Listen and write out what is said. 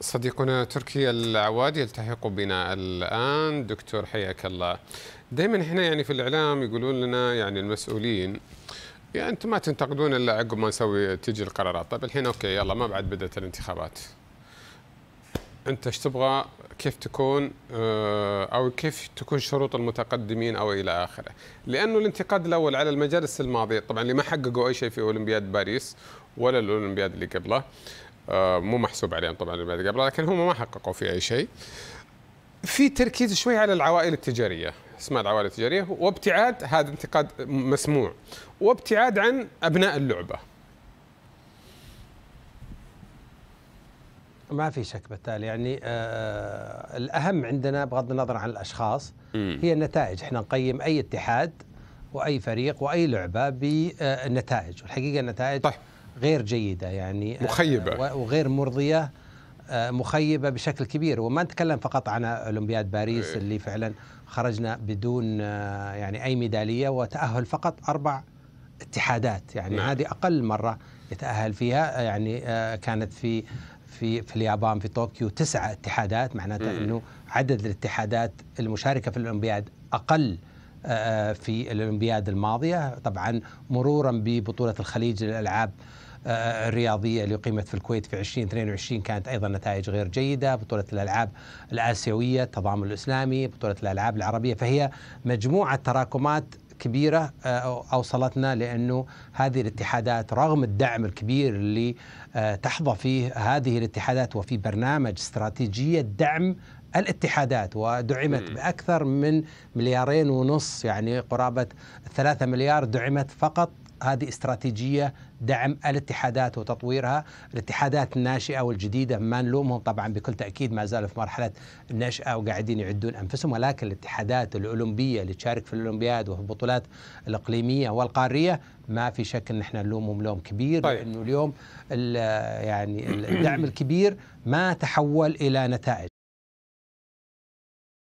صديقنا تركي العواد يلتحق بنا الآن دكتور حياك الله دائما احنا يعني في الإعلام يقولون لنا يعني المسؤولين يعني أنتم ما تنتقدون إلا عقب ما نسوي تجي القرارات طيب الحين أوكي يلا ما بعد بدأت الانتخابات أنت ايش تبغى كيف تكون آه، أو كيف تكون شروط المتقدمين أو إلى آخره لأنه الانتقاد الأول على المجالس الماضية طبعا اللي ما حققوا أي شيء في أولمبياد باريس ولا الأولمبياد اللي قبله آه، مو محسوب عليهم طبعا اللي قبل لكن هم ما حققوا في اي شيء في تركيز شوي على العوائل التجاريه اسمها العوائل التجاريه وابتعاد هذا انتقاد مسموع وابتعاد عن ابناء اللعبه ما في شك بالتالي يعني آه, آه، الاهم عندنا بغض النظر عن الاشخاص م. هي النتائج احنا نقيم اي اتحاد واي فريق واي لعبه بالنتائج والحقيقه النتائج طيب. غير جيدة يعني آه، مخيبة وغير مرضية آه، مخيبة بشكل كبير وما نتكلم فقط عن أولمبياد باريس إيه. اللي فعلا خرجنا بدون آه، يعني أي ميدالية وتأهل فقط أربع اتحادات يعني نعم. هذه أقل مرة يتأهل فيها يعني كانت في في في اليابان في طوكيو تسعة اتحادات معناته أنه عدد الاتحادات المشاركة في الأولمبياد أقل في الأولمبياد الماضية طبعا مرورا ببطولة الخليج للألعاب آه، آه، الرياضيه اللي اقيمت في الكويت في 2022 كانت ايضا نتائج غير جيده، بطوله الالعاب الاسيويه، التضامن الاسلامي، بطوله الالعاب العربيه، فهي مجموعه تراكمات كبيرة آه، أوصلتنا لأنه هذه الاتحادات رغم الدعم الكبير اللي تحظى فيه هذه الاتحادات وفي برنامج استراتيجية دعم الاتحادات ودعمت بأكثر من مليارين ونص يعني قرابة ثلاثة مليار دعمت فقط هذه استراتيجية دعم الاتحادات وتطويرها الاتحادات الناشئة والجديدة ما نلومهم طبعا بكل تأكيد ما زالوا في مرحلة النشأة وقاعدين يعدون أنفسهم ولكن الاتحادات الأولمبية اللي تشارك في الأولمبياد وفي البطولات الإقليمية والقارية ما في شك ان احنا نلومهم لوم كبير طيب. لانه اليوم يعني الدعم الكبير ما تحول الى نتائج